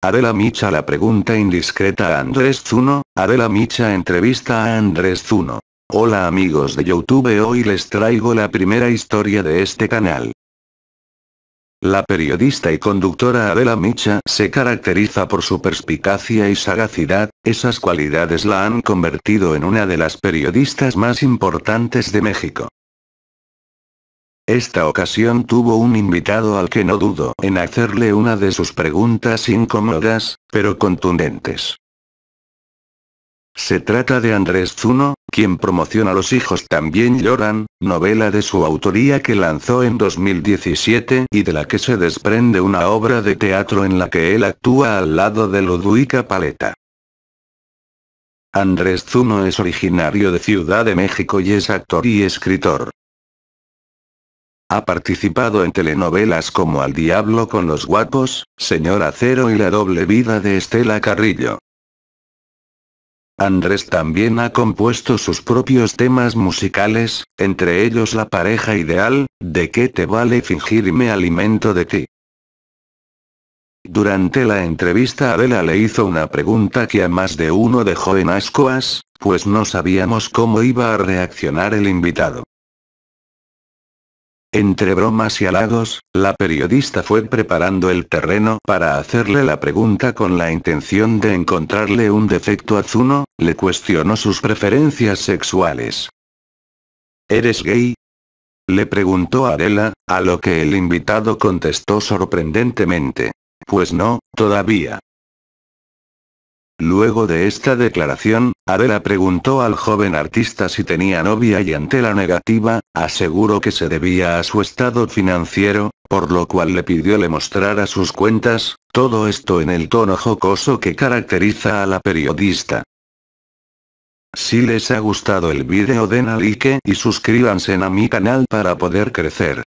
Adela Micha La pregunta indiscreta a Andrés Zuno, Adela Micha entrevista a Andrés Zuno. Hola amigos de Youtube hoy les traigo la primera historia de este canal. La periodista y conductora Adela Micha se caracteriza por su perspicacia y sagacidad, esas cualidades la han convertido en una de las periodistas más importantes de México. Esta ocasión tuvo un invitado al que no dudo en hacerle una de sus preguntas incómodas, pero contundentes. Se trata de Andrés Zuno, quien promociona Los hijos también lloran, novela de su autoría que lanzó en 2017 y de la que se desprende una obra de teatro en la que él actúa al lado de Ludwika Paleta. Andrés Zuno es originario de Ciudad de México y es actor y escritor. Ha participado en telenovelas como Al Diablo con los Guapos, Señora Acero y La Doble Vida de Estela Carrillo. Andrés también ha compuesto sus propios temas musicales, entre ellos La pareja ideal, De qué te vale fingir y me alimento de ti. Durante la entrevista Adela le hizo una pregunta que a más de uno dejó en ascoas, pues no sabíamos cómo iba a reaccionar el invitado. Entre bromas y halagos, la periodista fue preparando el terreno para hacerle la pregunta con la intención de encontrarle un defecto a Zuno, le cuestionó sus preferencias sexuales. ¿Eres gay? Le preguntó a Adela, a lo que el invitado contestó sorprendentemente. Pues no, todavía. Luego de esta declaración, Adela preguntó al joven artista si tenía novia y ante la negativa, aseguró que se debía a su estado financiero, por lo cual le pidió le mostrara sus cuentas, todo esto en el tono jocoso que caracteriza a la periodista. Si les ha gustado el vídeo den a like y suscríbanse a mi canal para poder crecer.